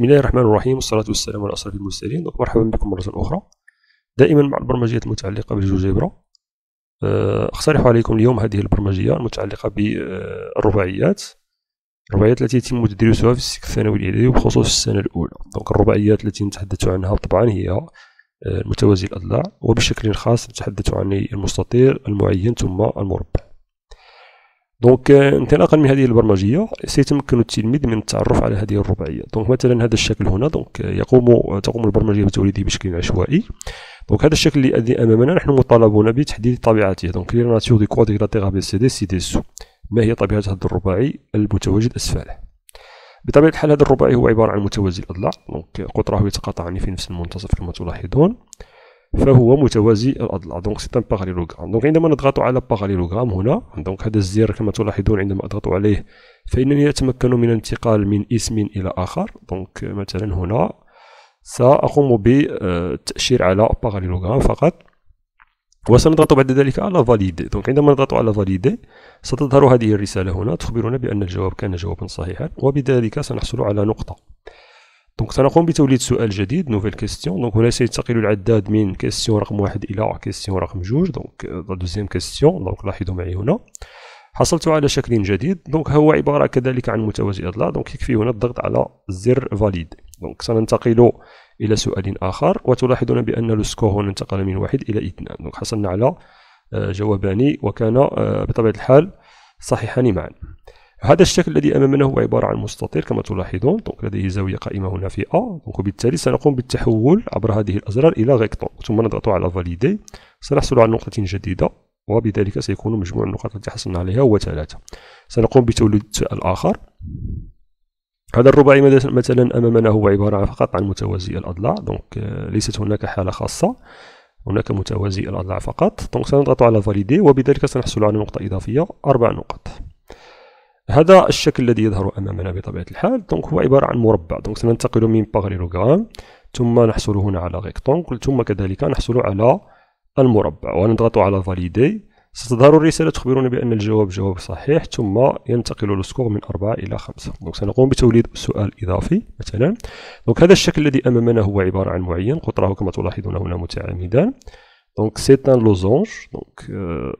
بسم الله الرحمن الرحيم والصلاة والسلام على أشرف المرسلين مرحبا بكم مرة أخرى دائما مع البرمجيات المتعلقة بالجوجيبرا آه، أقترح عليكم اليوم هذه البرمجية المتعلقة بالرباعيات الرباعيات التي يتم تدريسها في السكن الثانوي الإعدادي وبخصوص السنة الأولى دونك الرباعيات التي نتحدث عنها طبعا هي آه، متوازي الأضلاع وبشكل خاص نتحدث عن المستطيل المعين ثم المربع دونك آه، انطلاقا من هذه البرمجيه سيتمكن التلميذ من التعرف على هذه الرباعيه دونك مثلا هذا الشكل هنا دونك آه، يقوم تقوم البرمجيه بتوليده بشكل عشوائي دونك هذا الشكل الذي امامنا نحن مطالبون بتحديد طبيعته دونك لي ناتيو دي كوادراتيغ بي سي دي سي دي سو ما هي طبيعه هذا الرباعي المتواجد اسفله بطبيعه الحال هذا الرباعي هو عباره عن متوازي الاضلاع دونك قطره يتقاطعان في نفس المنتصف كما تلاحظون فهو متوازي الاضلاع دونك سي ان باراليلوغرام دونك عندما نضغط على باراليلوغرام هنا دونك هذا الزر كما تلاحظون عندما اضغط عليه فانني اتمكن من الانتقال من اسم الى اخر دونك آه، مثلا هنا ساقوم بالتاشير على باراليلوغرام فقط وسنضغط بعد ذلك على فاليدي دونك عندما نضغط على فاليدي ستظهر هذه الرسالة هنا تخبرنا بأن الجواب كان جوابا صحيحا وبذلك سنحصل على نقطة دونك سنقوم بتوليد سؤال جديد نوفيل كيستيون دونك هنا سينتقل العداد من كيستيون رقم واحد الى كيستيون رقم جوج دونك دوزيام كيستيون دونك لاحظوا معي هنا حصلت على شكل جديد دونك هو عباره كذلك عن متوازي اضلاع دونك يكفي هنا الضغط على زر فاليد دونك سننتقل الى سؤال اخر وتلاحظون بان السكور هنا انتقل من واحد الى اثنان دونك حصلنا على جوابان وكان بطبيعه الحال صحيحان معا هذا الشكل الذي أمامنا هو عبارة عن مستطيل كما تلاحظون دونك لديه زاوية قائمة هنا في A دونك وبالتالي سنقوم بالتحول عبر هذه الأزرار إلى ريكتون ثم نضغط على فاليدي سنحصل على نقطة جديدة وبذلك سيكون مجموع النقاط التي حصلنا عليها هو ثلاثة سنقوم بتوليد الآخر هذا الرباعي مثلا أمامنا هو عبارة فقط عن متوازي الأضلاع دونك euh, ليست هناك حالة خاصة هناك متوازي الأضلاع فقط دونك سنضغط على فاليدي وبذلك سنحصل على نقطة إضافية أربع نقط هذا الشكل الذي يظهر امامنا بطبيعه الحال دونك هو عباره عن مربع دونك سننتقل من باغليلوغرام ثم نحصل هنا على ريكتونكل ثم كذلك نحصل على المربع ونضغط على فاليدي ستظهر الرسالة تخبرنا بأن الجواب جواب صحيح ثم ينتقل السكور من أربعة إلى خمسة دونك سنقوم بتوليد سؤال إضافي مثلا دونك هذا الشكل الذي أمامنا هو عبارة عن معين قطره كما تلاحظون هنا متعامدا دونك سي ان لوزونج دونك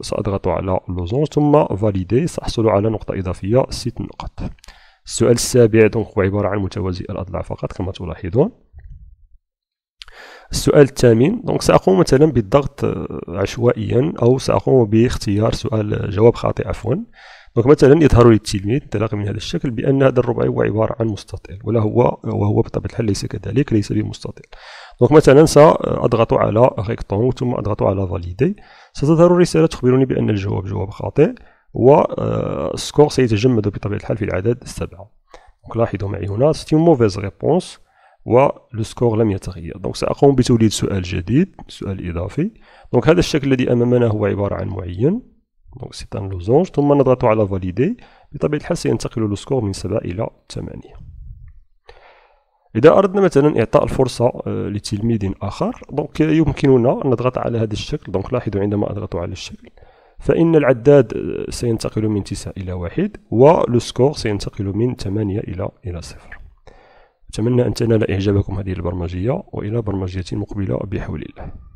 ساضغط على لوزونج ثم فاليدي ساحصل على نقطه اضافيه ست نقط السؤال السابع دونك هو عباره عن متوازي الاضلاع فقط كما تلاحظون السؤال الثامن دونك ساقوم مثلا بالضغط آه، عشوائيا او ساقوم باختيار سؤال آه، جواب خاطئ عفوا دونك مثلا يظهر لي التلميذ انطلاقا من هذا الشكل بان هذا الربع هو عباره عن مستطيل ولا هو وهو بطبيعه الحال ليس كذلك ليس بمستطيل دونك مثلا ساضغط على ريكتون ثم اضغط على فاليدي ستظهر رساله تخبرني بان الجواب جواب خاطئ والسكور آه، سيتجمد بطبيعه الحال في العدد السبعه دونك لاحظوا معي هنا سيتي موفيز ريبونس والو سكور لم يتغير دونك ساقوم بتوليد سؤال جديد سؤال اضافي دونك هذا الشكل الذي امامنا هو عباره عن معين دونك سي ان لوزونج ثم نضغط على فاليدي بطبيعه الحال سينتقل لو سكور من 7 الى 8 اذا اردنا مثلا اعطاء الفرصه آه، لتلميذ اخر دونك يمكننا ان نضغط على هذا الشكل دونك لاحظوا عندما اضغط على الشكل فإن العداد آه، سينتقل من 9 إلى 1 ولو سكور سينتقل من 8 إلى إلى 0 أتمنى أن تنال إعجابكم هذه البرمجية وإلى برمجية مقبلة بحول الله